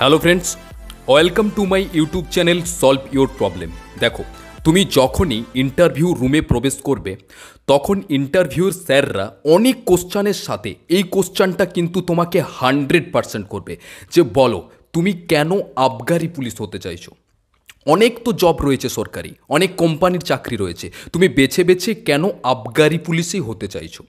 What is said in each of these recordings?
Hello friends welcome to my YouTube channel solve your problem দেখো তুমি যখনই interview রুমে প্রবেশ করবে তখন ইন্টারভিউর স্যাররা অনেক কোশ্চানের সাথে এই কোশ্চানটা কিন্তু তোমাকে হান্ড্রেড পারসেন্ট করবে যে বলো তুমি কেন আবগারি পুলিশ হতে চাইছো অনেক তো জব রয়েছে সরকারি অনেক কোম্পানির চাকরি রয়েছে তুমি বেছে বেছে কেন আবগারি পুলিশই হতে চাইছো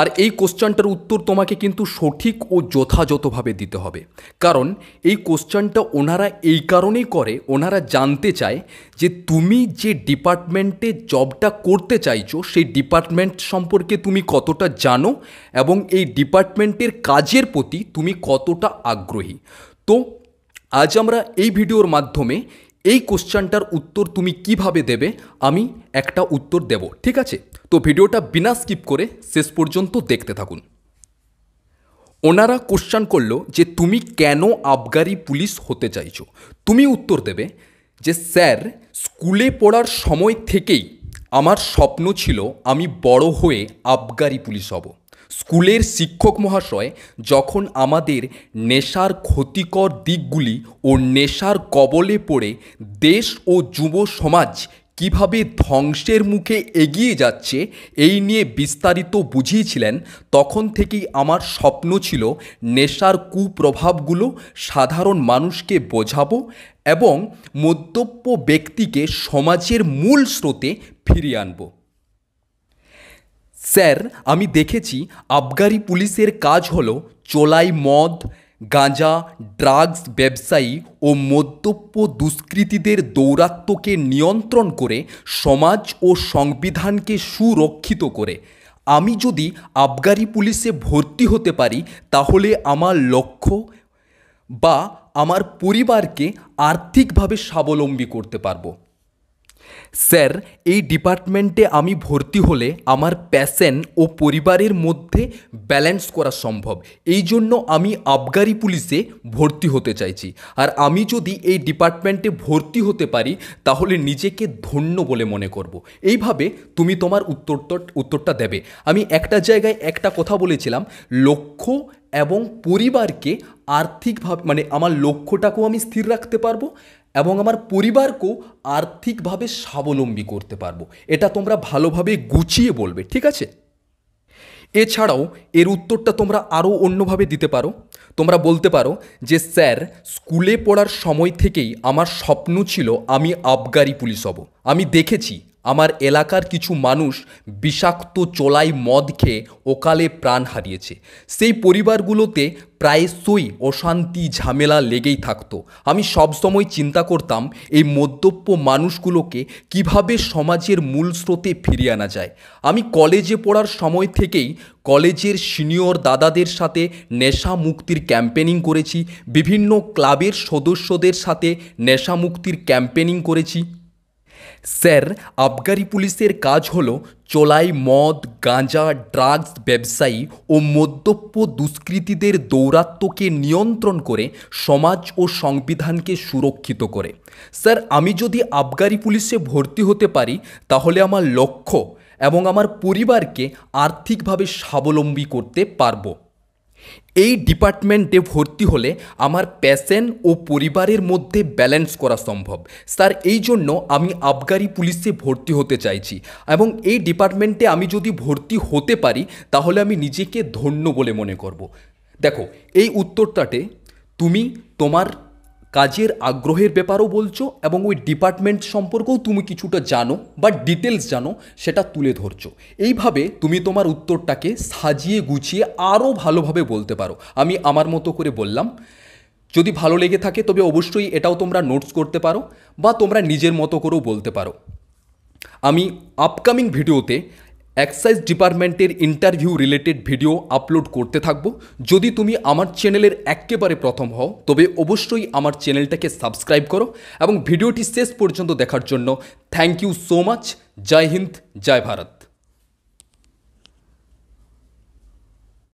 আর এই কোশ্চানটার উত্তর তোমাকে কিন্তু সঠিক ও যথাযথভাবে দিতে হবে কারণ এই কোশ্চানটা ওনারা এই কারণেই করে ওনারা জানতে চায় যে তুমি যে ডিপার্টমেন্টে জবটা করতে চাইছো সেই ডিপার্টমেন্ট সম্পর্কে তুমি কতটা জানো এবং এই ডিপার্টমেন্টের কাজের প্রতি তুমি কতটা আগ্রহী তো আজ আমরা এই ভিডিওর মাধ্যমে এই কোশ্চেনটার উত্তর তুমি কিভাবে দেবে আমি একটা উত্তর দেব ঠিক আছে তো ভিডিওটা বিনা স্কিপ করে শেষ পর্যন্ত দেখতে থাকুন ওনারা কোশ্চান করলো যে তুমি কেন আবগারি পুলিশ হতে চাইছো তুমি উত্তর দেবে যে স্যার স্কুলে পড়ার সময় থেকেই আমার স্বপ্ন ছিল আমি বড় হয়ে আবগারি পুলিশ হব স্কুলের শিক্ষক মহাশয় যখন আমাদের নেশার ক্ষতিকর দিকগুলি ও নেশার কবলে পড়ে দেশ ও যুব সমাজ কিভাবে ধ্বংসের মুখে এগিয়ে যাচ্ছে এই নিয়ে বিস্তারিত বুঝিয়েছিলেন তখন থেকেই আমার স্বপ্ন ছিল নেশার কুপ্রভাবগুলো সাধারণ মানুষকে বোঝাবো এবং মদ্যপ্য ব্যক্তিকে সমাজের মূল স্রোতে ফিরিয়ে আনবো স্যার আমি দেখেছি আবগারি পুলিশের কাজ হল চোলাই মদ গাঁজা ড্রাগস ব্যবসায়ী ও মদ্যপ্য দুষ্কৃতীদের দৌরাত্ম্যকে নিয়ন্ত্রণ করে সমাজ ও সংবিধানকে সুরক্ষিত করে আমি যদি আবগারি পুলিশে ভর্তি হতে পারি তাহলে আমার লক্ষ্য বা আমার পরিবারকে আর্থিকভাবে স্বাবলম্বী করতে পারবো স্যার এই ডিপার্টমেন্টে আমি ভর্তি হলে আমার প্যাশন ও পরিবারের মধ্যে ব্যালেন্স করা সম্ভব এই জন্য আমি আবগারি পুলিশে ভর্তি হতে চাইছি আর আমি যদি এই ডিপার্টমেন্টে ভর্তি হতে পারি তাহলে নিজেকে ধন্য বলে মনে করব। এইভাবে তুমি তোমার উত্তর উত্তরটা দেবে আমি একটা জায়গায় একটা কথা বলেছিলাম লক্ষ্য এবং পরিবারকে আর্থিকভাবে মানে আমার লক্ষ্যটাকেও আমি স্থির রাখতে পারবো এবং আমার পরিবারকেও আর্থিকভাবে স্বাবলম্বী করতে পারবো এটা তোমরা ভালোভাবে গুছিয়ে বলবে ঠিক আছে এছাড়াও এর উত্তরটা তোমরা আরও অন্যভাবে দিতে পারো তোমরা বলতে পারো যে স্যার স্কুলে পড়ার সময় থেকেই আমার স্বপ্ন ছিল আমি আবগারি পুলিশ হব আমি দেখেছি আমার এলাকার কিছু মানুষ বিষাক্ত চোলাই মদ খেয়ে ওকালে প্রাণ হারিয়েছে সেই পরিবারগুলোতে প্রায়শই অশান্তি ঝামেলা লেগেই থাকতো আমি সবসময় চিন্তা করতাম এই মদ্যপ্য মানুষগুলোকে কিভাবে সমাজের মূল স্রোতে ফিরিয়ে আনা যায় আমি কলেজে পড়ার সময় থেকেই কলেজের সিনিয়র দাদাদের সাথে নেশা মুক্তির ক্যাম্পেনিং করেছি বিভিন্ন ক্লাবের সদস্যদের সাথে নেশা মুক্তির ক্যাম্পেনিং করেছি স্যার আবগারি পুলিশের কাজ হল চোলাই মদ গাঁজা ড্রাগস ব্যবসায়ী ও মদ্যপ্য দুষ্কৃতীদের দৌরাত্মকে নিয়ন্ত্রণ করে সমাজ ও সংবিধানকে সুরক্ষিত করে স্যার আমি যদি আবগারি পুলিশে ভর্তি হতে পারি তাহলে আমার লক্ষ্য এবং আমার পরিবারকে আর্থিকভাবে স্বাবলম্বী করতে পারবো এই ডিপার্টমেন্টে ভর্তি হলে আমার প্যাশন ও পরিবারের মধ্যে ব্যালেন্স করা সম্ভব স্যার এই জন্য আমি আবগারি পুলিশে ভর্তি হতে চাইছি এবং এই ডিপার্টমেন্টে আমি যদি ভর্তি হতে পারি তাহলে আমি নিজেকে ধন্য বলে মনে করব দেখো এই উত্তরটাতে তুমি তোমার কাজের আগ্রহের ব্যাপারও বলছো এবং ওই ডিপার্টমেন্ট সম্পর্কেও তুমি কিছুটা জানো বা ডিটেলস জানো সেটা তুলে ধরছো এইভাবে তুমি তোমার উত্তরটাকে সাজিয়ে গুছিয়ে আরও ভালোভাবে বলতে পারো আমি আমার মতো করে বললাম যদি ভালো লেগে থাকে তবে অবশ্যই এটাও তোমরা নোটস করতে পারো বা তোমরা নিজের মতো করেও বলতে পারো আমি আপকামিং ভিডিওতে এক্সাইজ ডিপার্টমেন্টের ইন্টারভিউ রিলেটেড ভিডিও আপলোড করতে থাকবো যদি তুমি আমার চ্যানেলের একেবারে প্রথম হও তবে অবশ্যই আমার চ্যানেলটাকে সাবস্ক্রাইব করো এবং ভিডিওটি শেষ পর্যন্ত দেখার জন্য থ্যাংক ইউ সো মাচ জয় হিন্দ জয় ভারত